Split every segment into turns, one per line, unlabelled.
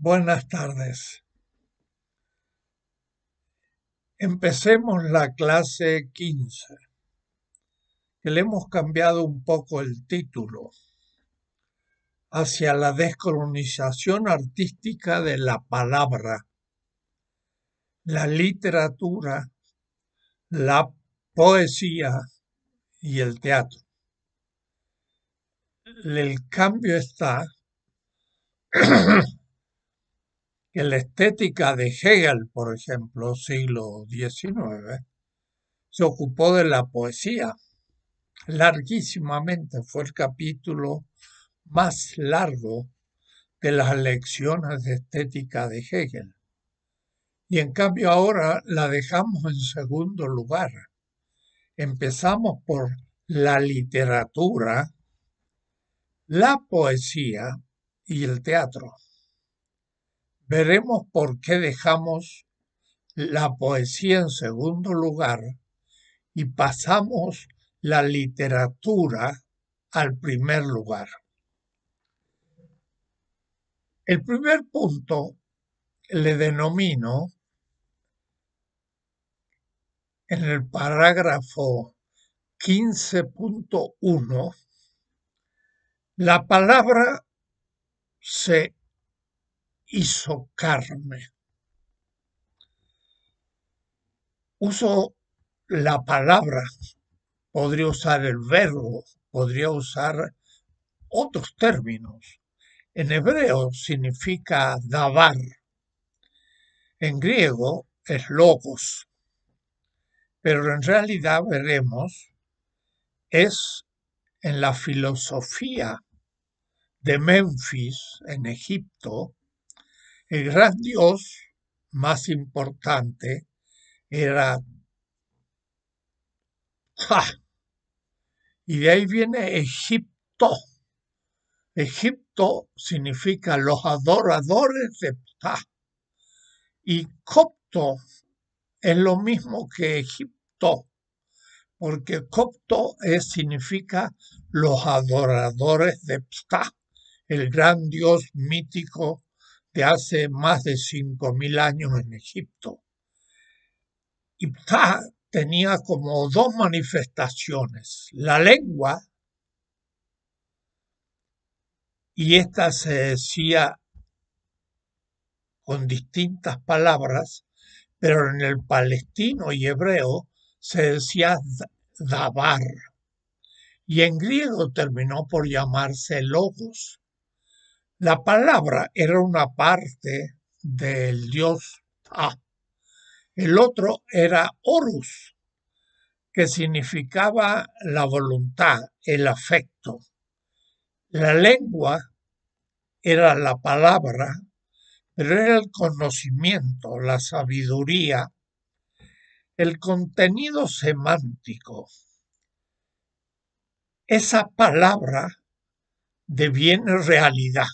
Buenas tardes. Empecemos la clase 15, que le hemos cambiado un poco el título hacia la descolonización artística de la palabra, la literatura, la poesía y el teatro. El cambio está en la estética de Hegel, por ejemplo, siglo XIX, se ocupó de la poesía larguísimamente. Fue el capítulo más largo de las lecciones de estética de Hegel. Y en cambio ahora la dejamos en segundo lugar. Empezamos por la literatura, la poesía y el teatro veremos por qué dejamos la poesía en segundo lugar y pasamos la literatura al primer lugar. El primer punto le denomino en el parágrafo 15.1 la palabra se hizo carne. Uso la palabra, podría usar el verbo, podría usar otros términos. En hebreo significa davar, en griego es logos, pero en realidad veremos es en la filosofía de Memphis, en Egipto, el gran dios más importante era Ptah, Y de ahí viene Egipto. Egipto significa los adoradores de Ptah. Y copto es lo mismo que Egipto, porque copto significa los adoradores de Ptah, el gran dios mítico de hace más de 5.000 años en Egipto. Y Ptah tenía como dos manifestaciones, la lengua, y esta se decía con distintas palabras, pero en el palestino y hebreo se decía Dabar. y en griego terminó por llamarse logos. La palabra era una parte del dios A. El otro era Horus, que significaba la voluntad, el afecto. La lengua era la palabra, pero era el conocimiento, la sabiduría, el contenido semántico. Esa palabra deviene realidad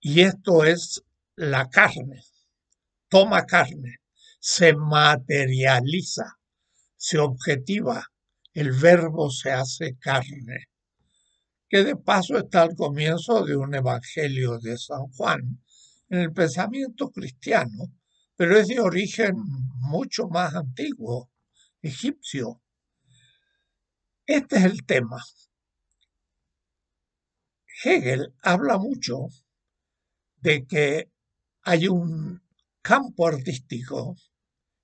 y esto es la carne. Toma carne, se materializa, se objetiva, el verbo se hace carne. Que de paso está al comienzo de un evangelio de San Juan, en el pensamiento cristiano, pero es de origen mucho más antiguo, egipcio. Este es el tema. Hegel habla mucho de que hay un campo artístico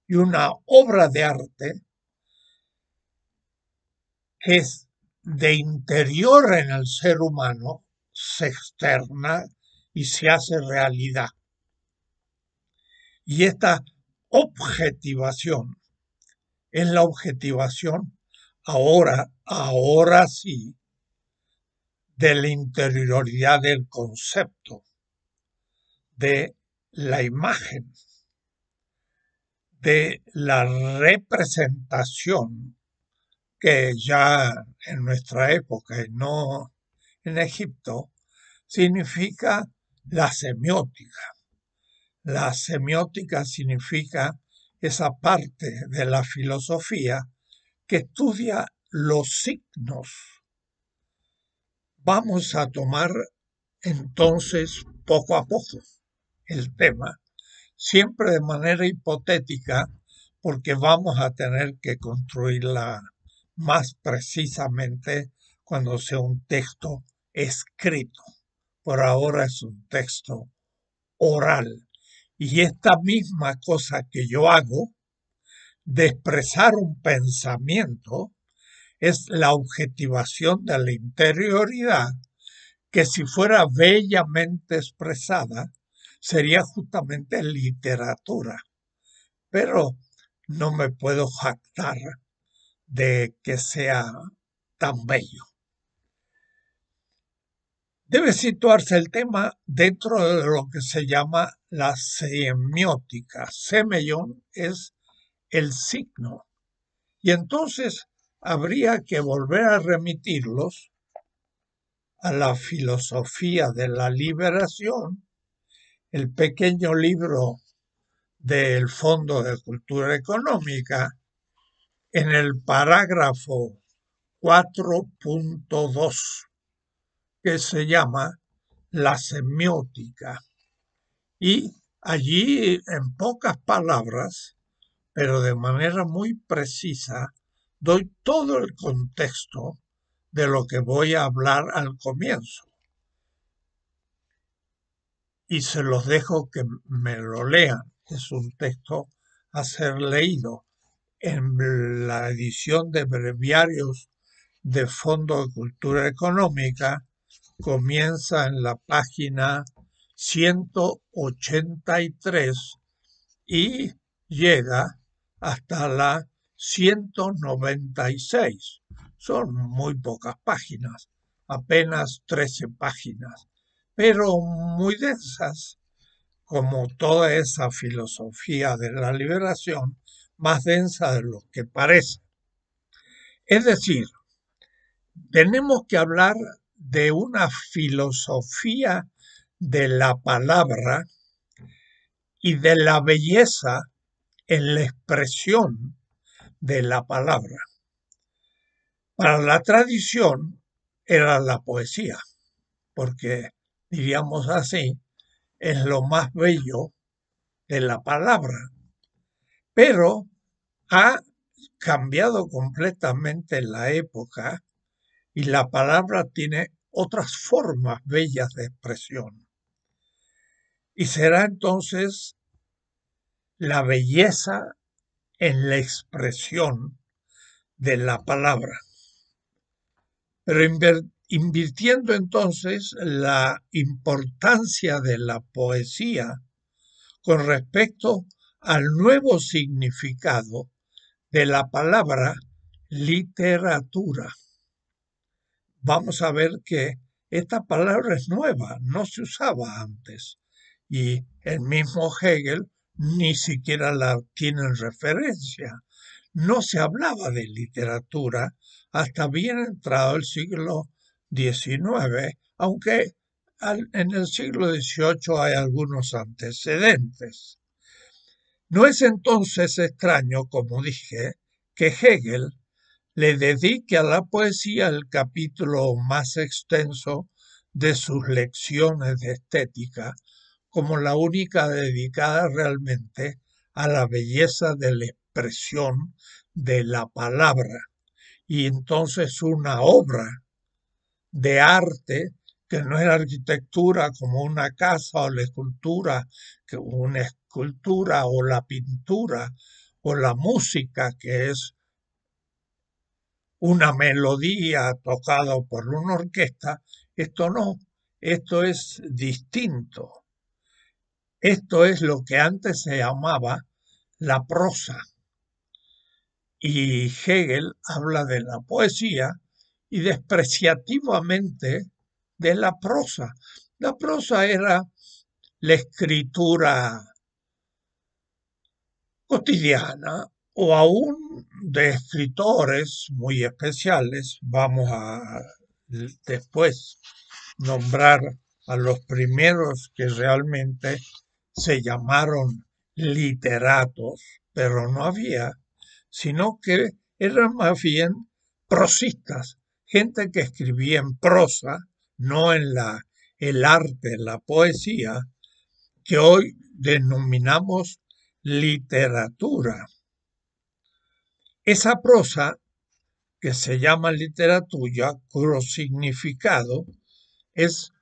y una obra de arte que es de interior en el ser humano, se externa y se hace realidad. Y esta objetivación es la objetivación ahora, ahora sí, de la interioridad del concepto de la imagen, de la representación que ya en nuestra época y no en Egipto significa la semiótica. La semiótica significa esa parte de la filosofía que estudia los signos. Vamos a tomar entonces poco a poco el tema, siempre de manera hipotética, porque vamos a tener que construirla más precisamente cuando sea un texto escrito. Por ahora es un texto oral. Y esta misma cosa que yo hago de expresar un pensamiento es la objetivación de la interioridad que si fuera bellamente expresada sería justamente literatura. Pero no me puedo jactar de que sea tan bello. Debe situarse el tema dentro de lo que se llama la semiótica. Semellón es el signo. Y entonces habría que volver a remitirlos a la filosofía de la liberación el pequeño libro del Fondo de Cultura Económica, en el parágrafo 4.2, que se llama la semiótica. Y allí, en pocas palabras, pero de manera muy precisa, doy todo el contexto de lo que voy a hablar al comienzo y se los dejo que me lo lean. Es un texto a ser leído. En la edición de breviarios de Fondo de Cultura Económica comienza en la página 183 y llega hasta la 196. Son muy pocas páginas, apenas 13 páginas pero muy densas, como toda esa filosofía de la liberación, más densa de lo que parece. Es decir, tenemos que hablar de una filosofía de la palabra y de la belleza en la expresión de la palabra. Para la tradición era la poesía, porque diríamos así, es lo más bello de la palabra. Pero ha cambiado completamente la época y la palabra tiene otras formas bellas de expresión. Y será entonces la belleza en la expresión de la palabra. Pero invirtiendo entonces la importancia de la poesía con respecto al nuevo significado de la palabra literatura. Vamos a ver que esta palabra es nueva, no se usaba antes. Y el mismo Hegel ni siquiera la tiene en referencia. No se hablaba de literatura hasta bien entrado el siglo aunque en el siglo XVIII hay algunos antecedentes. No es entonces extraño, como dije, que Hegel le dedique a la poesía el capítulo más extenso de sus lecciones de estética, como la única dedicada realmente a la belleza de la expresión de la palabra, y entonces una obra de arte, que no es la arquitectura como una casa o la escultura, que una escultura o la pintura o la música, que es una melodía tocada por una orquesta, esto no, esto es distinto. Esto es lo que antes se llamaba la prosa. Y Hegel habla de la poesía y despreciativamente de la prosa. La prosa era la escritura cotidiana o aún de escritores muy especiales. Vamos a después nombrar a los primeros que realmente se llamaron literatos, pero no había, sino que eran más bien prosistas, gente que escribía en prosa, no en la, el arte, en la poesía, que hoy denominamos literatura. Esa prosa, que se llama literatura, cuyo significado es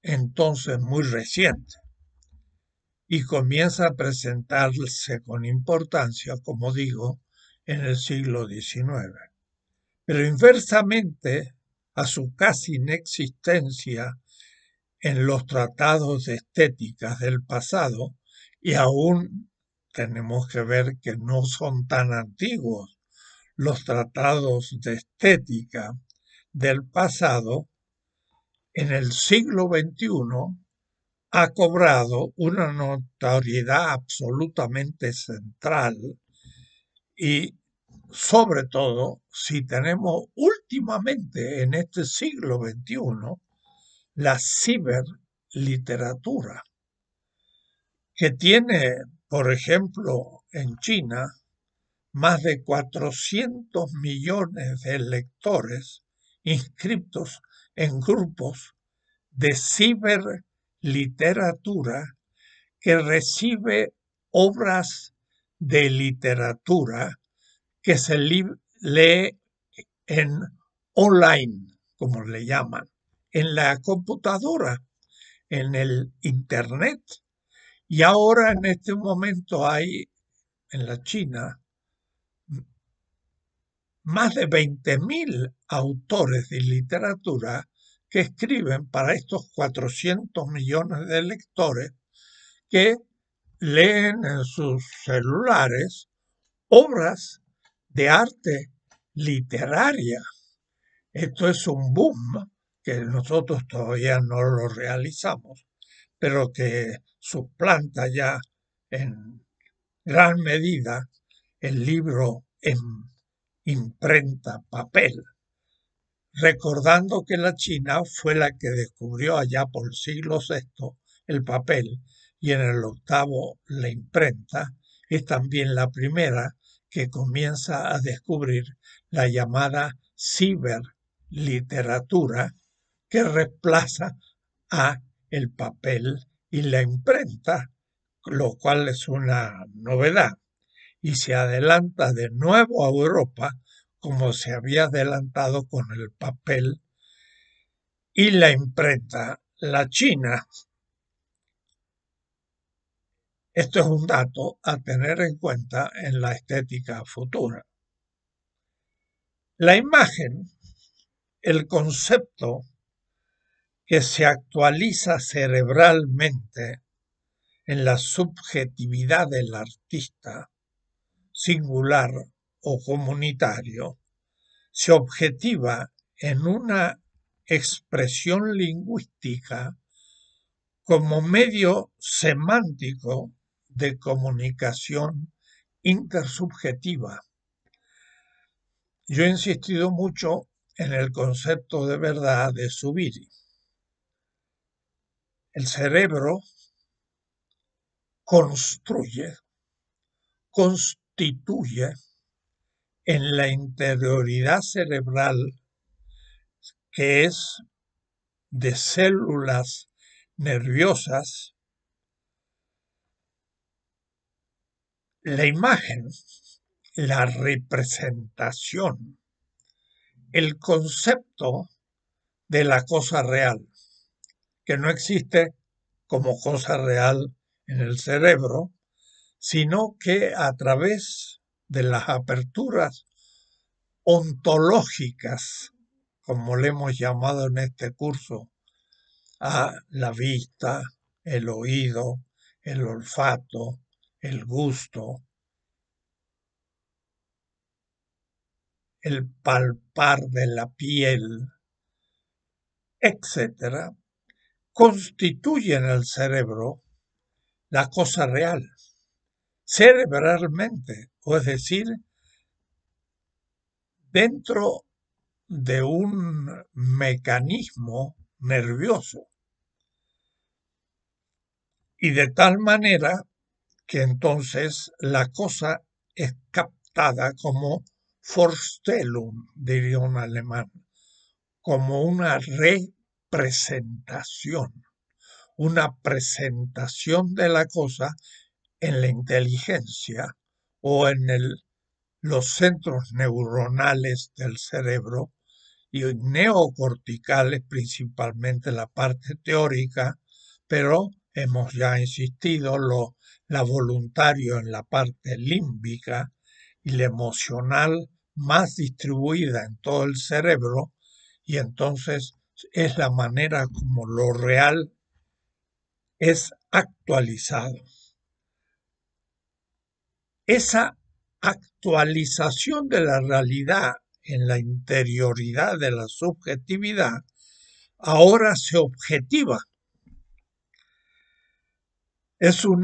entonces muy reciente y comienza a presentarse con importancia, como digo, en el siglo XIX. Pero inversamente a su casi inexistencia en los tratados de estética del pasado, y aún tenemos que ver que no son tan antiguos los tratados de estética del pasado, en el siglo XXI ha cobrado una notoriedad absolutamente central y sobre todo si tenemos últimamente en este siglo XXI la ciberliteratura, que tiene, por ejemplo, en China, más de 400 millones de lectores inscritos en grupos de ciberliteratura que recibe obras de literatura que se lee en online, como le llaman, en la computadora, en el Internet. Y ahora en este momento hay en la China más de 20.000 autores de literatura que escriben para estos 400 millones de lectores que leen en sus celulares obras de arte literaria. Esto es un boom que nosotros todavía no lo realizamos, pero que suplanta ya en gran medida el libro en imprenta, papel. Recordando que la China fue la que descubrió allá por el siglo VI el papel y en el octavo la imprenta, es también la primera que comienza a descubrir la llamada ciberliteratura que reemplaza a el papel y la imprenta, lo cual es una novedad, y se adelanta de nuevo a Europa como se había adelantado con el papel y la imprenta la China esto es un dato a tener en cuenta en la estética futura. La imagen, el concepto que se actualiza cerebralmente en la subjetividad del artista, singular o comunitario, se objetiva en una expresión lingüística como medio semántico de comunicación intersubjetiva. Yo he insistido mucho en el concepto de verdad de Subiri. El cerebro construye, constituye en la interioridad cerebral que es de células nerviosas La imagen, la representación, el concepto de la cosa real, que no existe como cosa real en el cerebro, sino que a través de las aperturas ontológicas, como le hemos llamado en este curso, a la vista, el oído, el olfato, el gusto, el palpar de la piel, etc., constituyen al cerebro la cosa real, cerebralmente, o es decir, dentro de un mecanismo nervioso. Y de tal manera que entonces la cosa es captada como Forstellung, diría un alemán, como una representación, una presentación de la cosa en la inteligencia o en los centros neuronales del cerebro y neocorticales, principalmente la parte teórica, pero hemos ya insistido, lo la voluntario en la parte límbica y la emocional más distribuida en todo el cerebro y entonces es la manera como lo real es actualizado. Esa actualización de la realidad en la interioridad de la subjetividad ahora se objetiva. Es una